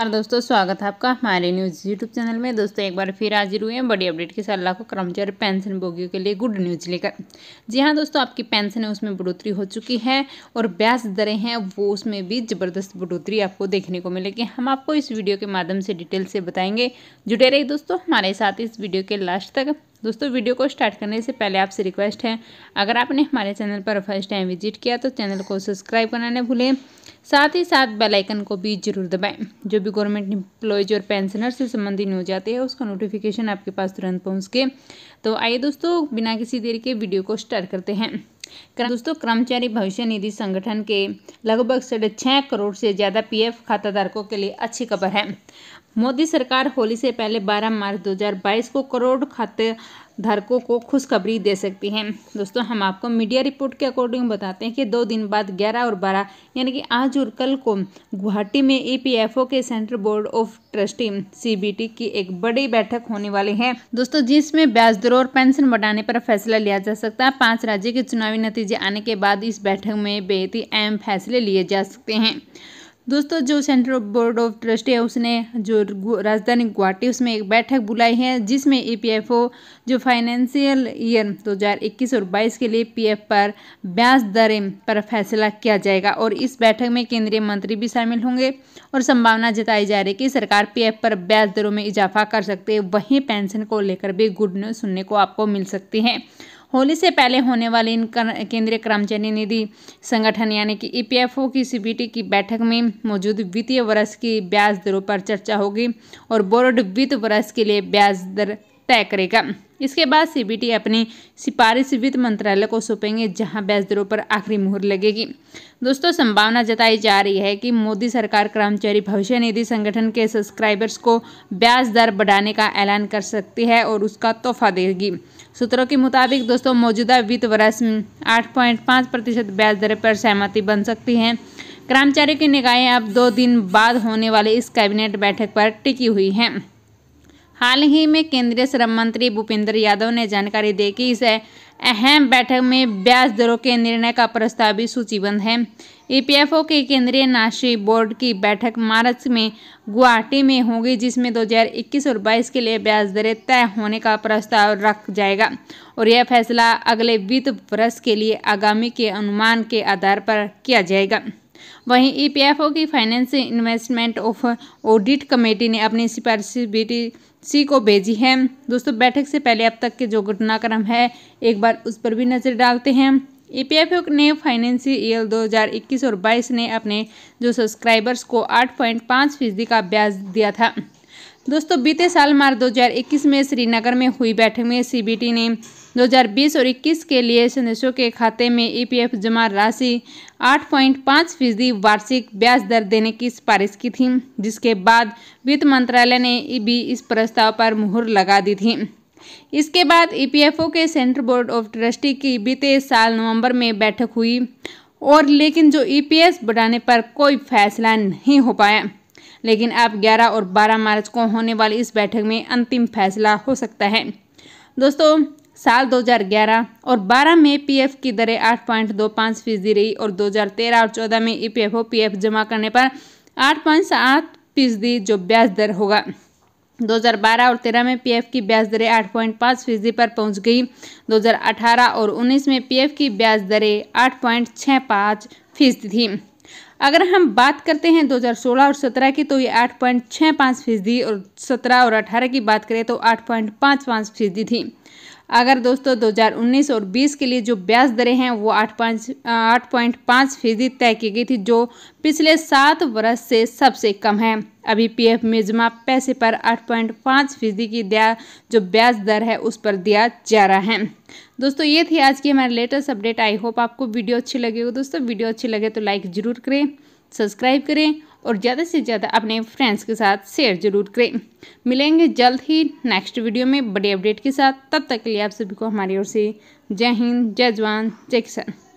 नमस्कार दोस्तों स्वागत है आपका हमारे न्यूज़ यूट्यूब चैनल में दोस्तों एक बार फिर हाजिर हुए हैं बड़ी अपडेट के साथ लाखों कर्मचारी पेंशन भोगियों के लिए गुड न्यूज़ लेकर जी हाँ दोस्तों आपकी पेंशन है उसमें बढ़ोतरी हो चुकी है और ब्याज दरें हैं वो उसमें भी ज़बरदस्त बढ़ोतरी आपको देखने को मिलेगी हम आपको इस वीडियो के माध्यम से डिटेल से बताएंगे जुटे रहे दोस्तों हमारे साथ इस वीडियो के लास्ट तक दोस्तों वीडियो को स्टार्ट करने से पहले आपसे रिक्वेस्ट है अगर आपने हमारे चैनल पर फर्स्ट टाइम विजिट किया तो चैनल को सब्सक्राइब करना न भूलें साथ ही साथ बेल आइकन को भी जरूर दबाएं जो भी गवर्नमेंट एम्प्लॉयज और पेंशनर से संबंधित न्यूज आती है उसका नोटिफिकेशन आपके पास तुरंत पहुँच के तो आइए दोस्तों बिना किसी देरी के वीडियो को स्टार्ट करते हैं दोस्तों कर्मचारी भविष्य निधि संगठन के लगभग साढ़े छः करोड़ से ज़्यादा पीएफ खाताधारकों के लिए अच्छी खबर है मोदी सरकार होली से पहले 12 मार्च 2022 को करोड़ खाते धारकों को खुशखबरी दे सकती है दोस्तों हम आपको मीडिया रिपोर्ट के अकॉर्डिंग बताते हैं कि दो दिन बाद 11 और 12 यानी कि आज और कल को गुवाहाटी में ईपीएफओ e के central board of trustee CBT की एक बड़ी बैठक होने वाली है दोस्तों जिसमें ब्याज दरों और पेंशन बढ़ाने पर फैसला लिया जा सकता है पांच राज्य के चुनावी नतीजे आने के बाद इस बैठक में बेहती अहम फैसले लिए जा सकते हैं दोस्तों जो सेंट्रल बोर्ड ऑफ ट्रस्टी है उसने जो राजधानी गुवाहाटी उसमें एक बैठक बुलाई है जिसमें ईपीएफओ जो फाइनेंशियल ईयर 2021 और 22 के लिए पीएफ पर ब्याज दरें पर फैसला किया जाएगा और इस बैठक में केंद्रीय मंत्री भी शामिल होंगे और संभावना जताई जा रही है कि सरकार पीएफ पर ब्याज दरों में इजाफा कर सकते हैं वहीं पेंशन को लेकर भी गुड न्यूज़ सुनने को आपको मिल सकती है होली से पहले होने वाली इन केंद्रीय कर्मचारी निधि संगठन यानी कि ईपीएफओ e की सीबीटी की बैठक में मौजूद वित्तीय वर्ष की ब्याज दरों पर चर्चा होगी और बोर्ड वित्त वर्ष के लिए ब्याज दर तय करेगा इसके बाद सीबीटी अपनी सिफारिश वित्त मंत्रालय को सौंपेंगे जहां ब्याज दरों पर आखिरी मुहर लगेगी दोस्तों संभावना जताई जा रही है कि मोदी सरकार कर्मचारी भविष्य निधि संगठन के सब्सक्राइबर्स को ब्याज दर बढ़ाने का ऐलान कर सकती है और उसका तोहफा देगी सूत्रों के मुताबिक दोस्तों मौजूदा वित्त वर्ष आठ पॉइंट पाँच प्रतिशत ब्याज दर पर सहमति बन सकती है कर्मचारियों की निगाहें अब दो दिन बाद होने वाली इस कैबिनेट बैठक पर टिकी हुई हैं हाल ही में केंद्रीय श्रम मंत्री भूपेंद्र यादव ने जानकारी दी कि इस अहम बैठक में ब्याज दरों के निर्णय का प्रस्ताव भी सूचीबद्ध है ईपीएफओ e के केंद्रीय नाशी बोर्ड की बैठक मार्च में गुवाहाटी में होगी जिसमें 2021 और 22 के लिए ब्याज दरें तय होने का प्रस्ताव रख जाएगा और यह फैसला अगले वित्त वर्ष के लिए आगामी के अनुमान के आधार पर किया जाएगा वहीं ईपीएफओ e की finance investment of audit committee ने अपनी सिफारिश सी को भेजी है दोस्तों बैठक से पहले अब तक के जो घटनाक्रम है एक बार उस पर भी नज़र डालते हैं ईपीएफओ ने फाइनेंशियल 2021 और 22 ने अपने जो सब्सक्राइबर्स को 8.5 फीसदी का ब्याज दिया था दोस्तों बीते साल मार्च 2021 में श्रीनगर में हुई बैठक में सीबीटी ने 2020 और 21 के लिए सदस्यों के खाते में ईपीएफ जमा राशि 8.5 फीसदी वार्षिक ब्याज दर देने की सिफारिश की थी जिसके बाद वित्त मंत्रालय ने भी इस प्रस्ताव पर मुहर लगा दी थी इसके बाद ईपीएफओ के सेंट्रल बोर्ड ऑफ ट्रस्टी की बीते साल नवंबर में बैठक हुई और लेकिन जो ईपीएस बढ़ाने पर कोई फैसला नहीं हो पाया लेकिन अब 11 और 12 मार्च को होने वाली इस बैठक में अंतिम फैसला हो सकता है दोस्तों साल 2011 और 12 में पीएफ की दरें आठ पॉइंट दो पाँच फीसदी रही और 2013 और 14 में ईपीएफओ पीएफ जमा करने पर आठ पॉइंट सात फीसदी जो ब्याज दर होगा 2012 और 13 में पीएफ की ब्याज दरें आठ पॉइंट पाँच फीसदी पर पहुंच गई 2018 और 19 में पीएफ की ब्याज दरें आठ पॉइंट छः पाँच फीसदी थी अगर हम बात करते हैं 2016 और 17 की तो ये आठ पॉइंट छः पाँच फीसदी और 17 और 18 की बात करें तो आठ पॉइंट पाँच पाँच फीसदी थी अगर दोस्तों 2019 और 20 के लिए जो ब्याज दरें हैं वो आठ पाँच आठ पॉइंट पाँच फीसदी तय की गई थी जो पिछले सात वर्ष से सबसे कम है अभी पीएफ में जमा पैसे पर आठ पॉइंट पाँच फीसदी की दिया जो ब्याज दर है उस पर दिया जा रहा है दोस्तों ये थी आज की हमारी लेटेस्ट अपडेट आई होप आपको वीडियो अच्छी लगेगी दोस्तों वीडियो अच्छी लगे तो लाइक ज़रूर करें सब्सक्राइब करें और ज़्यादा से ज़्यादा अपने फ्रेंड्स के साथ शेयर जरूर करें मिलेंगे जल्द ही नेक्स्ट वीडियो में बड़े अपडेट के साथ तब तक के लिए आप सभी को हमारी ओर से जय हिंद जय जवान जय किसान